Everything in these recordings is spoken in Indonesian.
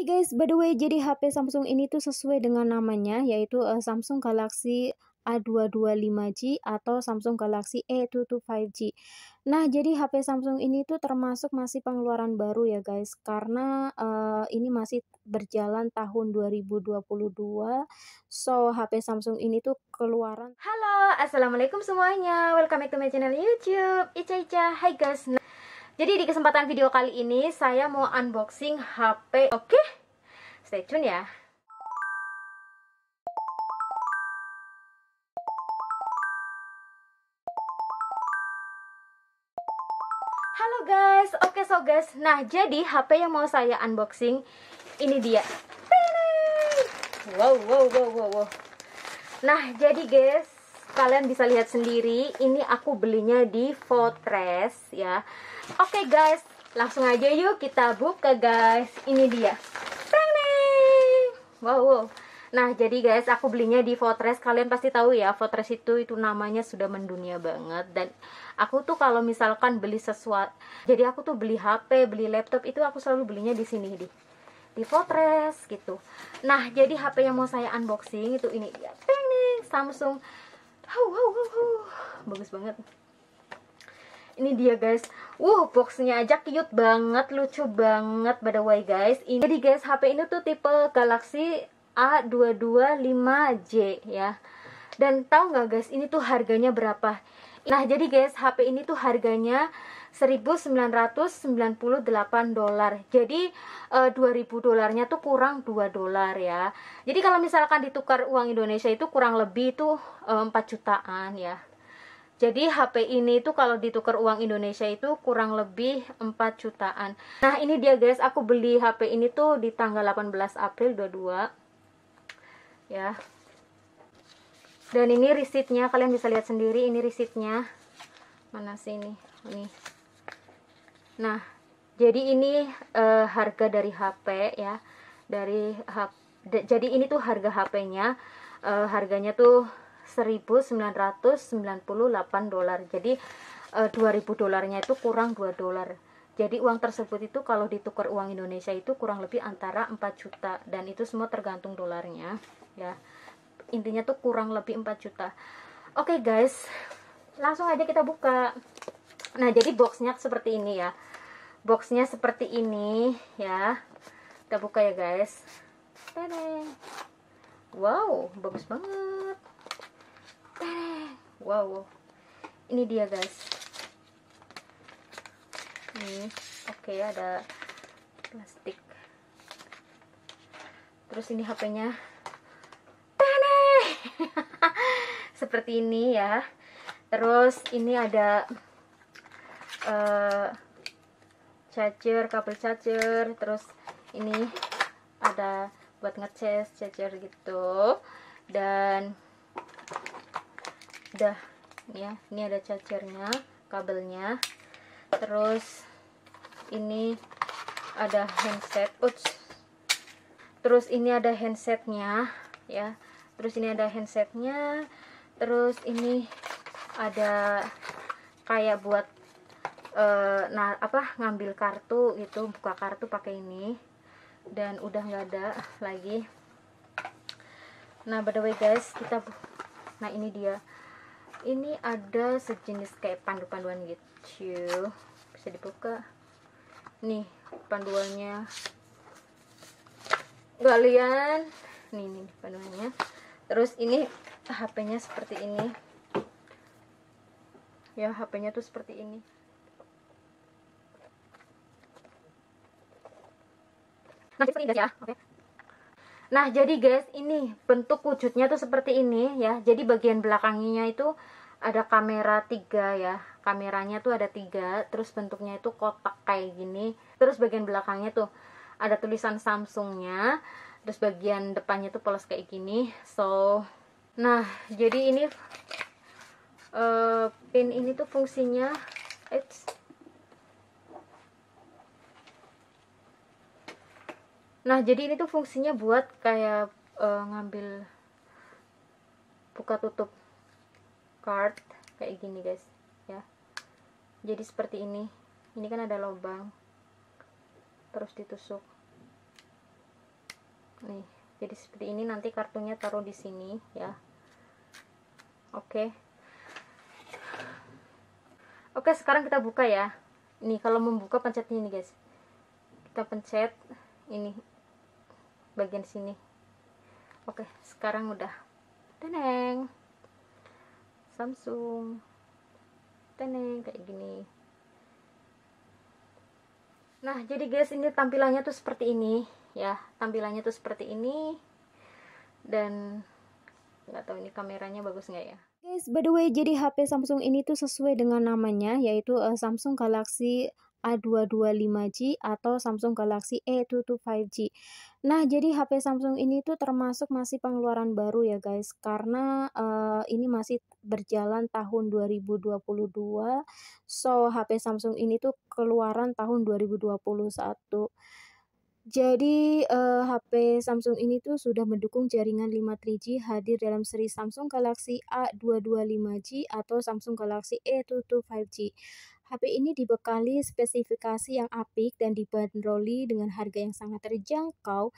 Hai guys, by the way, jadi HP Samsung ini tuh sesuai dengan namanya, yaitu uh, Samsung Galaxy A225G atau Samsung Galaxy e a 225 g Nah, jadi HP Samsung ini tuh termasuk masih pengeluaran baru ya guys, karena uh, ini masih berjalan tahun 2022. So, HP Samsung ini tuh keluaran. Halo, Assalamualaikum semuanya. Welcome back to my channel YouTube. Ica Ica. Hai guys. Jadi di kesempatan video kali ini saya mau unboxing HP. Oke? Okay? Stay tune ya. Halo guys, oke okay, so guys, nah jadi HP yang mau saya unboxing ini dia. Wow, wow, wow, wow, wow. Nah jadi guys, kalian bisa lihat sendiri ini aku belinya di Fortress ya oke okay, guys langsung aja yuk kita buka guys ini dia wow, wow Nah, jadi guys, aku belinya di Fortress. Kalian pasti tahu ya, Fortress itu itu namanya sudah mendunia banget dan aku tuh kalau misalkan beli sesuatu, jadi aku tuh beli HP, beli laptop itu aku selalu belinya di sini di di Fortress gitu. Nah, jadi HP yang mau saya unboxing itu ini dia. Samsung Wow, wow, wow, wow. Bagus banget. Ini dia guys. Wuh, boxnya aja cute banget, lucu banget by the way guys. Ini, jadi guys, HP ini tuh tipe Galaxy A225J ya dan tahu nggak guys ini tuh harganya berapa nah jadi guys HP ini tuh harganya 1998 dolar jadi e, eh, 2000 dolarnya tuh kurang 2 dolar ya jadi kalau misalkan ditukar uang Indonesia itu kurang lebih itu e, 4 jutaan ya jadi HP ini itu kalau ditukar uang Indonesia itu kurang lebih 4 jutaan nah ini dia guys aku beli HP ini tuh di tanggal 18 April 22 ya dan ini risitnya kalian bisa lihat sendiri ini risitnya mana sih ini ini nah jadi ini uh, harga dari HP ya dari HP jadi ini tuh harga HP-nya uh, eh, harganya tuh 1998 dolar jadi uh, eh, 2000 dolarnya itu kurang 2 dolar jadi uang tersebut itu kalau ditukar uang Indonesia itu kurang lebih antara 4 juta dan itu semua tergantung dolarnya ya intinya tuh kurang lebih 4 juta oke okay, guys langsung aja kita buka nah jadi boxnya seperti ini ya boxnya seperti ini ya kita buka ya guys Tadang. wow bagus banget Tadang. wow ini dia guys ini oke okay, ada plastik terus ini HP-nya seperti ini ya terus ini ada uh, charger kabel charger terus ini ada buat ngeces charger gitu dan udah ya ini ada chargernya kabelnya terus ini ada handset Uts. terus ini ada handsetnya ya terus ini ada handsetnya terus ini ada kayak buat e, nah apa ngambil kartu gitu buka kartu pakai ini dan udah nggak ada lagi nah by the way guys kita nah ini dia ini ada sejenis kayak pandu-panduan gitu bisa dibuka nih panduannya kalian nih nih panduannya terus ini HP-nya seperti ini ya HP-nya tuh seperti ini nah seperti ini ya oke nah jadi guys ini bentuk wujudnya tuh seperti ini ya jadi bagian belakangnya itu ada kamera tiga ya kameranya tuh ada tiga terus bentuknya itu kotak kayak gini terus bagian belakangnya tuh ada tulisan Samsungnya terus bagian depannya tuh polos kayak gini so nah jadi ini uh, pin ini tuh fungsinya it's, nah jadi ini tuh fungsinya buat kayak uh, ngambil buka tutup card kayak gini guys ya jadi seperti ini ini kan ada lubang terus ditusuk nih jadi seperti ini nanti kartunya taruh di sini ya Oke. Okay. Oke, okay, sekarang kita buka ya. Nih kalau membuka pencet ini, guys. Kita pencet ini bagian sini. Oke, okay, sekarang udah. Teneng. Samsung. Teneng kayak gini. Nah, jadi guys, ini tampilannya tuh seperti ini ya. Tampilannya tuh seperti ini. Dan nggak tahu ini kameranya bagus nggak ya guys by the way jadi HP Samsung ini tuh sesuai dengan namanya yaitu uh, Samsung Galaxy A225G atau Samsung Galaxy e a 225 g Nah, jadi HP Samsung ini tuh termasuk masih pengeluaran baru ya guys, karena uh, ini masih berjalan tahun 2022. So, HP Samsung ini tuh keluaran tahun 2021. Jadi uh, eh, HP Samsung ini tuh sudah mendukung jaringan 5 g hadir dalam seri Samsung Galaxy A225G atau Samsung Galaxy E225G. HP ini dibekali spesifikasi yang apik dan dibanderoli dengan harga yang sangat terjangkau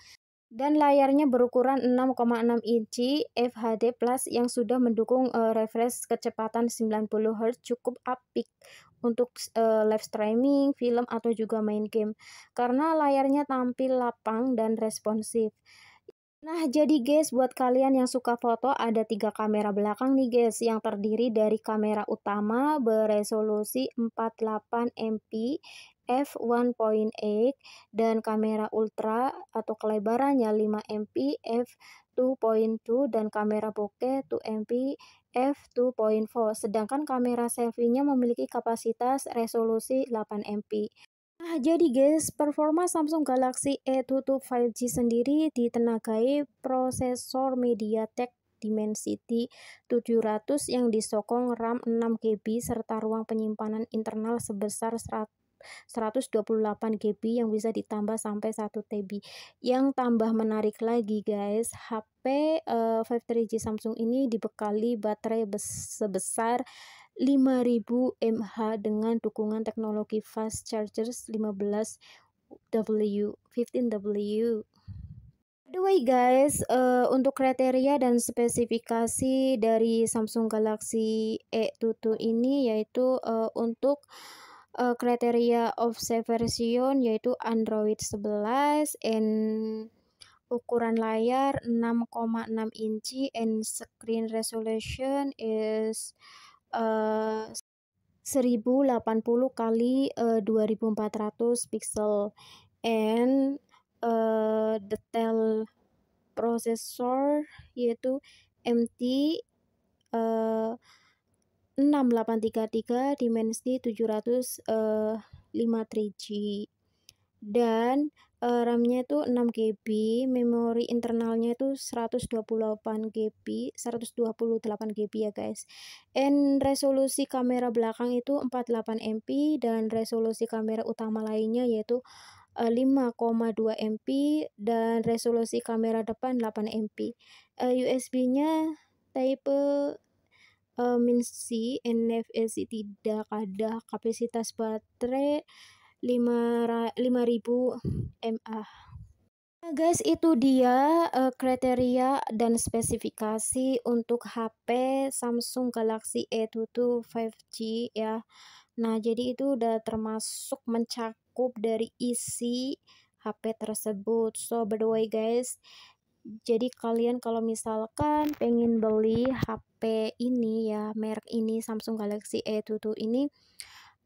dan layarnya berukuran 6,6 inci FHD yang sudah mendukung uh, refresh kecepatan 90 Hz cukup apik untuk uh, live streaming, film atau juga main game karena layarnya tampil lapang dan responsif. Nah, jadi guys, buat kalian yang suka foto, ada tiga kamera belakang nih guys, yang terdiri dari kamera utama beresolusi 48 MP f1.8 dan kamera ultra atau kelebarannya 5 MP f2.2 dan kamera bokeh 2 MP f2.4 sedangkan kamera selfie-nya memiliki kapasitas resolusi 8 MP. Nah, jadi guys, performa Samsung Galaxy A22 5G sendiri ditenagai prosesor MediaTek Dimensity 700 yang disokong RAM 6GB serta ruang penyimpanan internal sebesar 100 128 GB yang bisa ditambah sampai 1 TB. Yang tambah menarik lagi guys, HP uh, eh, 53G Samsung ini dibekali baterai sebesar 5000 mAh dengan dukungan teknologi fast chargers 15W, 15W. By the way guys, uh, untuk kriteria dan spesifikasi dari Samsung Galaxy E22 ini yaitu uh, untuk uh, kriteria of version yaitu Android 11 and ukuran layar 6,6 inci and screen resolution is eh, uh, 1080 kali uh, eh, 2400 pixel and uh, detail processor yaitu MT uh, 6833 dimensi 700 3G eh, dan uh, RAM-nya itu 6 GB, memori internalnya itu 128 GB, 128 GB ya guys. And resolusi kamera belakang itu 48 MP dan resolusi kamera utama lainnya yaitu 5,2 eh, MP dan resolusi kamera depan 8 MP. Uh, USB-nya type uh, NFC tidak ada kapasitas baterai 5000 mAh nah guys itu dia uh, kriteria dan spesifikasi untuk HP Samsung Galaxy A22 5G ya nah jadi itu udah termasuk mencakup dari isi HP tersebut so by the way guys jadi kalian kalau misalkan pengen beli HP ini ya, merek ini Samsung Galaxy A22 ini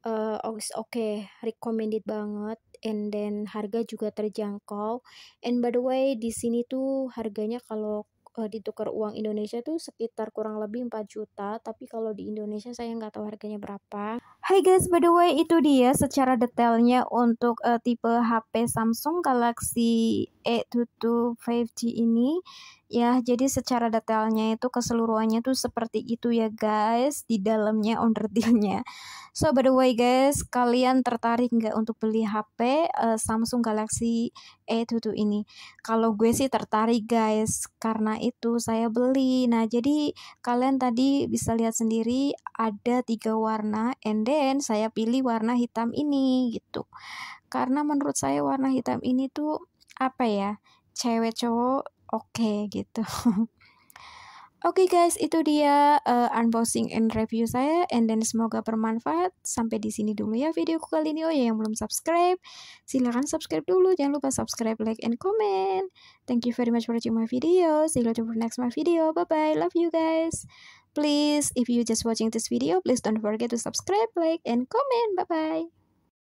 uh, oke, okay, recommended banget and then harga juga terjangkau. And by the way, di sini tuh harganya kalau uh, ditukar uang Indonesia tuh sekitar kurang lebih 4 juta tapi kalau di Indonesia saya nggak tahu harganya berapa Hai guys by the way itu dia secara detailnya untuk uh, tipe HP Samsung Galaxy A22 5G ini Ya, jadi secara detailnya itu keseluruhannya tuh seperti itu ya guys, di dalamnya under dealnya. So by the way guys, kalian tertarik nggak untuk beli HP uh, eh, Samsung Galaxy A22 ini? Kalau gue sih tertarik guys, karena itu saya beli. Nah jadi kalian tadi bisa lihat sendiri ada tiga warna, and then saya pilih warna hitam ini gitu. Karena menurut saya warna hitam ini tuh apa ya? Cewek cowok oke okay, gitu. Oke okay guys, itu dia uh, unboxing and review saya and then semoga bermanfaat. Sampai di sini dulu ya videoku kali ini. Oh ya yang belum subscribe, silahkan subscribe dulu. Jangan lupa subscribe, like and comment. Thank you very much for watching my video. See you later for next my video. Bye bye. Love you guys. Please if you just watching this video, please don't forget to subscribe, like and comment. Bye bye.